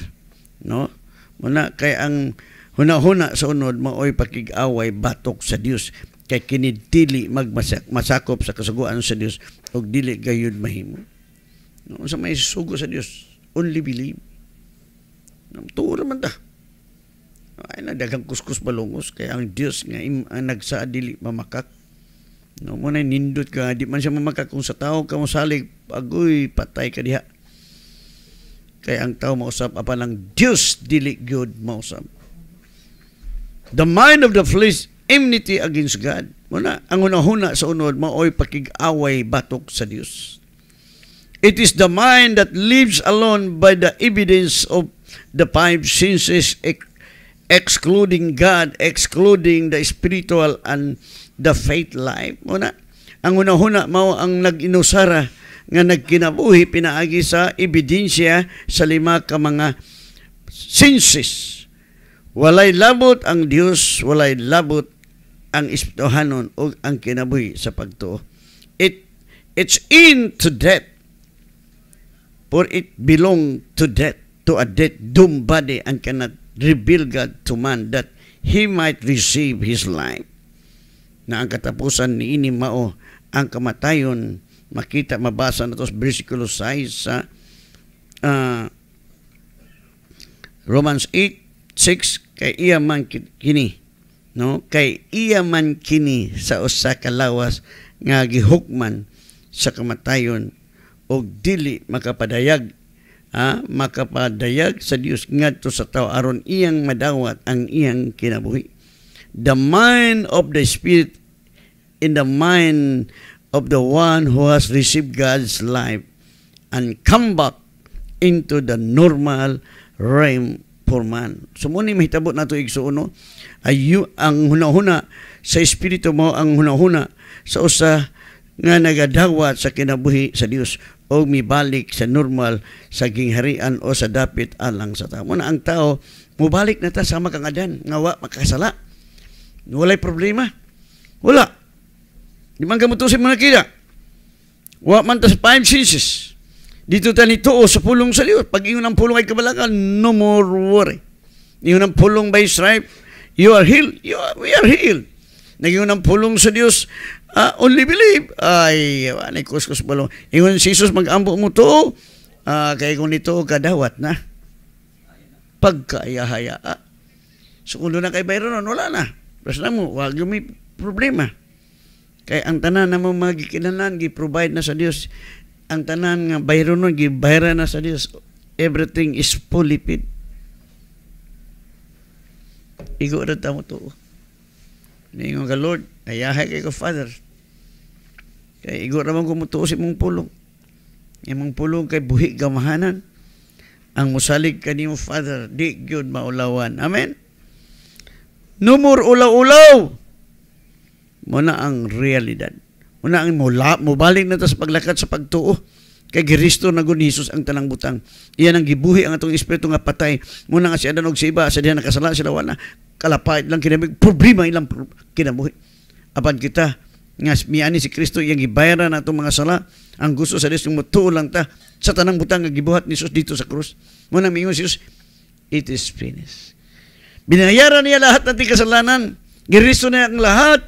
No? Muna kay ang huna-huna sa unod maoy pakig-away batok sa Dios kay kini dili magmasakop sa kasuguan sa Dios og dili gayud mahimo. No, sa may sugo sa Dios, only believe. Nam tuo man ta ay na dagang kuskus balungos kay ang Dios nga im, ang nagsaad dili mamakak no mo na nindot ka di man siya mamakak kung sa tao ka mosalig agoy patay ka diha kay ang tao mausap apan lang Dios dili gyud mausap the mind of the flesh enmity against God muna ang una unahuna sa unod maoy pakig-away batok sa Dios It is the mind that lives alone by the evidence of the five senses excluding God, excluding the spiritual and the faith life. Una, ang una una mao ang nag-inusara nga nagkinabuhi pinaagi sa ebidensya sa lima ka mga senses. Walay labot ang Dios, walay labot ang espirituhanon o ang kinabuhi sa pagtuo. It it's in to death for it belong to death to a dead doom body ang kanat revealed God to man that he might receive his life. Na ang katapusan ni Inimao, ang kamatayon, makita mabasa na tos versikulo 6 sa uh, Romans 8, 6, kay iya man kini, no? Kay iya man kini sa usa ka lawas nga gihukman sa kamatayon og dili makapadayag ah, makapadayag sa Dios ngadto sa tao aron iyang madawat ang iyang kinabuhi. The mind of the spirit in the mind of the one who has received God's life and come back into the normal realm for man. So muna mahitabo nato igsuon no ayu ang hunahuna sa espiritu mo ang hunahuna sa usa nga nagadawat sa kinabuhi sa Dios o mibalik sa normal sa gingharian o sa dapit alang sa tao. Muna ang tao, mubalik na ta sa kang nga wa makasala. Walay problema. Wala. Di man kamutusin mo na kita. Wa man ta sa five senses. Dito ta nito o sa pulong sa Dios. Pag iyon ang pulong ay kabalakan, no more worry. Iyon ang pulong by stripe, you are healed. You are, we are healed. Nagyong ng pulong sa Dios, uh, ah, only believe. Ay, anay kuskus balong. Ingon si Jesus, mag-ambo mo to. Uh, ah, kaya kung nito, kadawat na. Pagkayahaya. Ah. So kung na kay Byron, wala na. Basta mo, wag yung may problema. Kaya ang tanan na mga gikinanan, gi-provide na sa Dios. Ang tanan nga Byron, gibayra na sa Dios. Everything is fully paid. Igo rin tamo to. Ningon ka, Lord, nayahay kay ko, Father. Kay igo naman kumutuos imong pulong. Imong pulong kay buhi gamahanan. Ang musalig kanimo Father, di gyud maulawan. Amen. Numor ulaw-ulaw. Muna ang realidad. Muna ang mula, mubaling na ta sa paglakad sa pagtuo Kay Kristo na ni Jesus ang tanang butang. Iyan ang gibuhi ang atong espiritu nga patay. Muna nga siya danog sa iba, sa diha nakasala sila wala. Kalapait lang kinabig problema ilang kinabuhi. Apan kita nga miani si Kristo iyang gibayaran natong mga sala. Ang gusto sa Dios mo lang ta sa tanang butang nga gibuhat ni Jesus dito sa krus. Mo na miingon si Jesus, it is finished. Binayaran niya lahat ng kasalanan. Giristo niya ang lahat.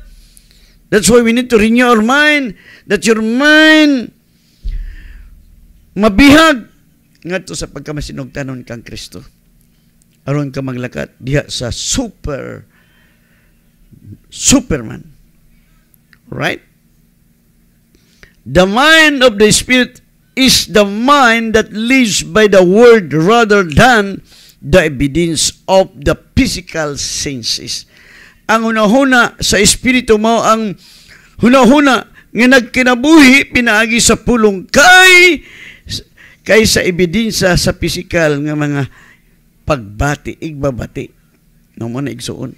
That's why we need to renew our mind. That your mind mabihag ngadto sa pagkamasinugtanon kang Kristo aron ka maglakat diha sa super Superman right the mind of the spirit is the mind that lives by the word rather than the evidence of the physical senses ang hunahuna sa espiritu mao ang hunahuna nga nagkinabuhi pinaagi sa pulong kay kaysa ebidensya sa pisikal nga mga pagbati, igbabati. No mo na igsuon.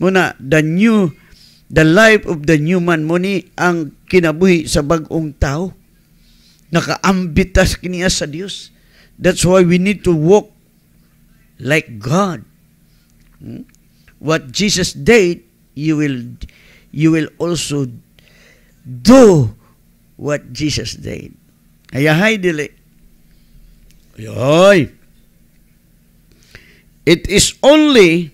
Muna, the new, the life of the new man mo ni ang kinabuhi sa bagong tao. Nakaambitas kiniya sa Dios. That's why we need to walk like God. Hmm? What Jesus did, you will you will also do what Jesus did. Ayahay dili. Yoy. It is only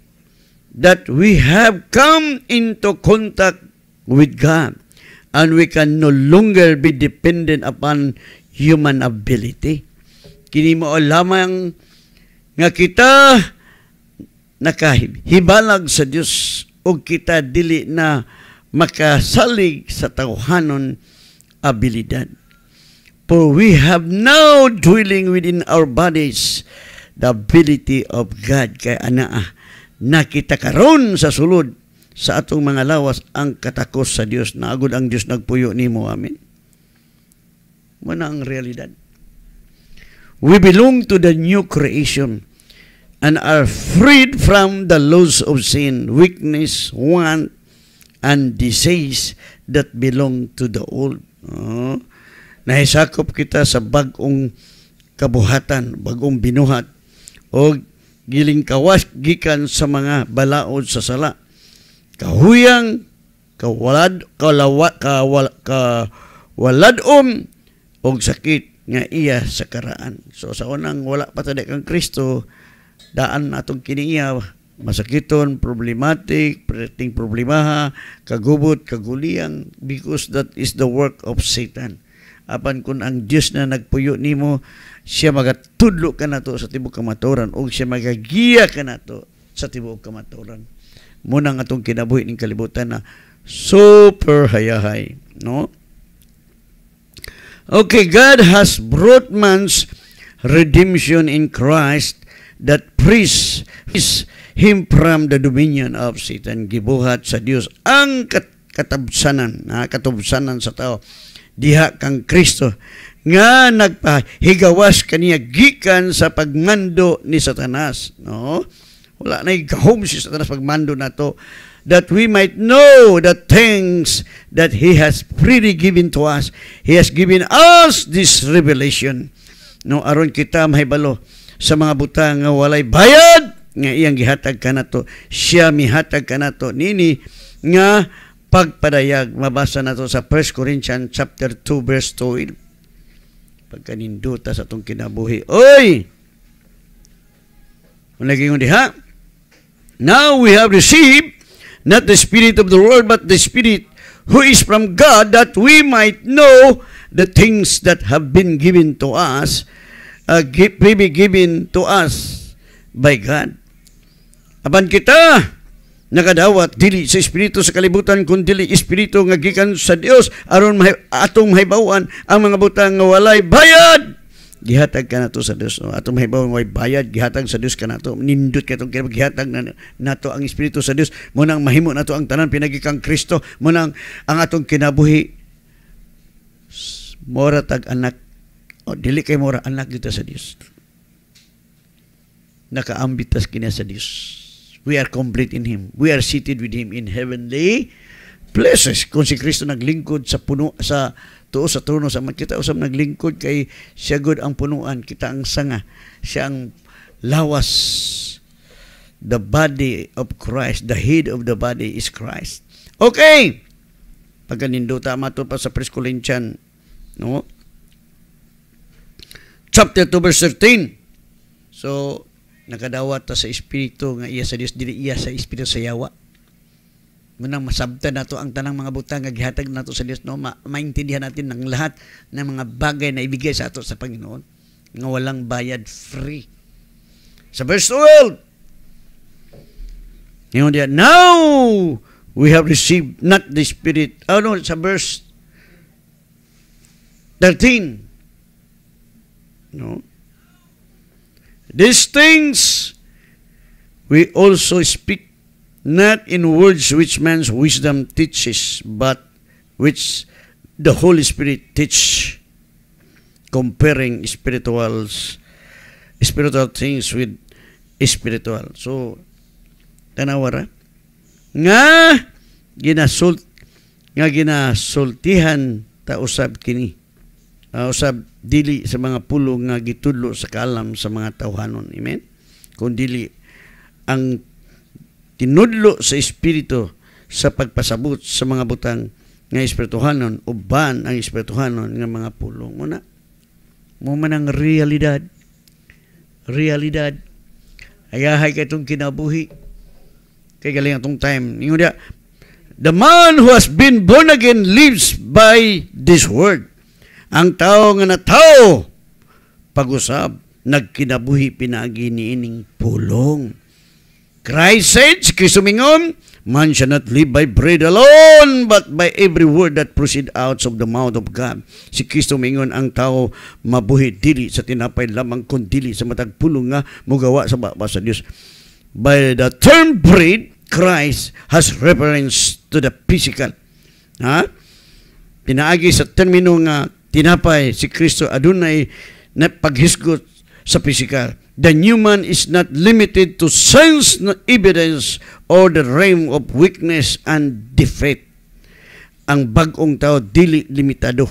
that we have come into contact with God and we can no longer be dependent upon human ability. Kini mo lamang nga kita nakahibalag sa Dios o kita dili na makasalig sa tawhanon abilidad. For we have now dwelling within our bodies the ability of God. Kaya ana, ah, nakita karon sa sulod sa atong mga lawas ang katakos sa Dios na ang Dios nagpuyo nimo Amen. man ang realidad we belong to the new creation and are freed from the laws of sin weakness want and disease that belong to the old oh nahisakop kita sa bagong kabuhatan, bagong binuhat, o giling kawas gikan sa mga balaod sa sala. Kahuyang, kawalad, kalawa, kawal, kawaladom, o sakit nga iya sa karaan. So sa unang wala pa tadik ang Kristo, daan atong kiniya, masakiton, problematic, preting problemaha, kagubot, kaguliyang, because that is the work of Satan apan kun ang Dios na nagpuyo nimo siya magatudlo ka nato sa tibuok kamatoran o siya magagiya ka nato sa tibuok kamatoran muna nga atong kinabuhi ning kalibutan na super hayahay no okay God has brought man's redemption in Christ that priest him from the dominion of Satan gibuhat sa Dios ang katubsanan katabsanan na ah, katubsanan sa tao diha kang Kristo nga nagpahigawas kaniya gikan sa pagmando ni Satanas no wala na gahom si Satanas pagmando nato that we might know the things that he has freely given to us he has given us this revelation no aron kita mahibalo sa mga butang nga walay bayad nga iyang gihatag kanato siya mihatag kanato nini nga pagpadayag. Mabasa nato sa 1 Corinthians chapter 2 verse 12. Pagkaninduta sa atong kinabuhi. Oy! Unagi yung diha. Now we have received not the Spirit of the world, but the Spirit who is from God, that we might know the things that have been given to us, uh, be given to us by God. Aban kita, nagadawat dili sa espiritu sa kalibutan kun dili espiritu nga gikan sa Dios aron atong mahibawan ang mga butang nga walay bayad gihatag kanato sa Dios atong mahibaw way bayad gihatag sa Dios kanato nindot kay tong gihatag na, nato ang espiritu sa Dios mo nang mahimo nato ang tanan pinagikan Kristo mo nang ang atong kinabuhi mora tag anak o dili kay mora anak dito sa Dios nakaambitas kini sa Dios We are complete in Him. We are seated with Him in heavenly places. Kung si Kristo naglingkod sa puno sa tuo sa trono sa kita usab naglingkod kay siya God ang punuan, kita ang sanga, siya ang lawas. The body of Christ, the head of the body is Christ. Okay. Pagkaninduta mato pa sa 1 no? Chapter 2 verse 13. So, nakadawat ta sa espiritu nga iya sa Dios dili iya sa espiritu sa yawa munang masabta nato ang tanang mga butang nga gihatag nato sa Dios no ma maintindihan natin ng lahat ng mga bagay na ibigay sa ato sa Panginoon nga walang bayad free sa verse 12 Ngayon diya, now we have received not the Spirit. Oh no, sa verse 13. No? These things we also speak, not in words which man's wisdom teaches, but which the Holy Spirit teaches, comparing spirituals, spiritual things with spiritual. So, tanawara, nga ginasult, nga ginasultihan ta usab kini. Uh, usab dili sa mga pulong nga gitudlo sa kalam sa mga tawhanon. Amen? Kung dili ang tinudlo sa Espiritu sa pagpasabot sa mga butang nga espirituhanon uban ang espirituhanon nga mga pulo muna mo man ang realidad realidad ayahay kay tong kinabuhi kay galing atong time ninyo da the man who has been born again lives by this word ang tao nga na tao, pag-usab, nagkinabuhi pinagi niining pulong. Christ says, Krisumingon, Man shall not live by bread alone, but by every word that proceed out of the mouth of God. Si Kristo mingon ang tao mabuhi dili sa tinapay lamang kun sa matag pulong nga mugawa sa baba sa Dios. By the term bread, Christ has reference to the physical. Ha? Pinaagi sa termino nga tinapay si Kristo adunay na paghisgot sa pisikal. The new man is not limited to sense evidence or the realm of weakness and defeat. Ang bagong tao dili limitado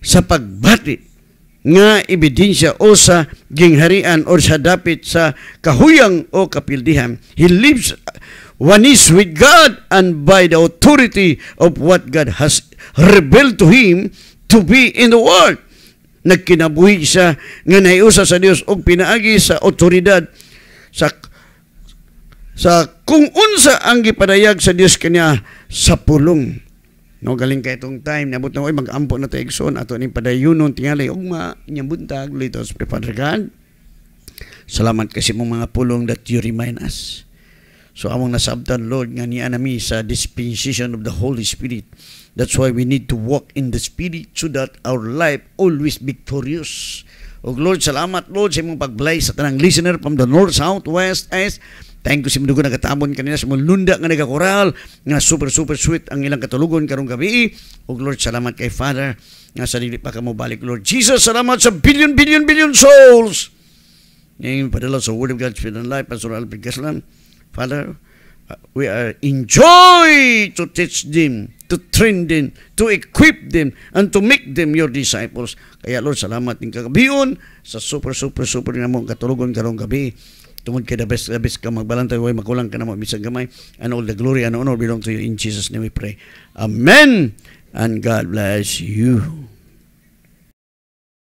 sa pagbati nga ebidensya o sa gingharian o sa dapit sa kahuyang o kapildihan. He lives one is with God and by the authority of what God has revealed to him, to be in the world. Nagkinabuhi siya nga naiusa sa Dios og pinaagi sa otoridad sa sa kung unsa ang gipadayag sa Dios kanya sa pulong. No galing kay itong time nabut na oy magampo na tayo igsoon ato ning padayunon tingali og ma inyang buntag let us God. Salamat kasi mong mga pulong that you remind us. So among nasabtan Lord nga niya nami sa dispensation of the Holy Spirit That's why we need to walk in the Spirit so that our life always victorious. O oh, Lord, salamat Lord sa imong pagblay sa tanang listener from the north, south, west, east. Thank you sa mga nagatamon kanina sa mga lunda nga nagakoral nga super super sweet ang ilang katulugon karong gabi. O oh, Lord, salamat kay Father nga sa dili pa ka mo balik Lord. Jesus, salamat sa billion billion billion souls. Ngayon padala sa Word of God, Spirit and Life, Pastor Alfred Gaslan. Father, uh, we are enjoy to teach them to train them, to equip them, and to make them your disciples. Kaya Lord, salamat ng kagabiyon sa super, super, super na mong katulogon karong gabi. Tungod kay the best, the best ka magbalantay, huwag makulang ka na mo, bisang gamay, and all the glory and honor belong to you. In Jesus' name we pray. Amen, and God bless you.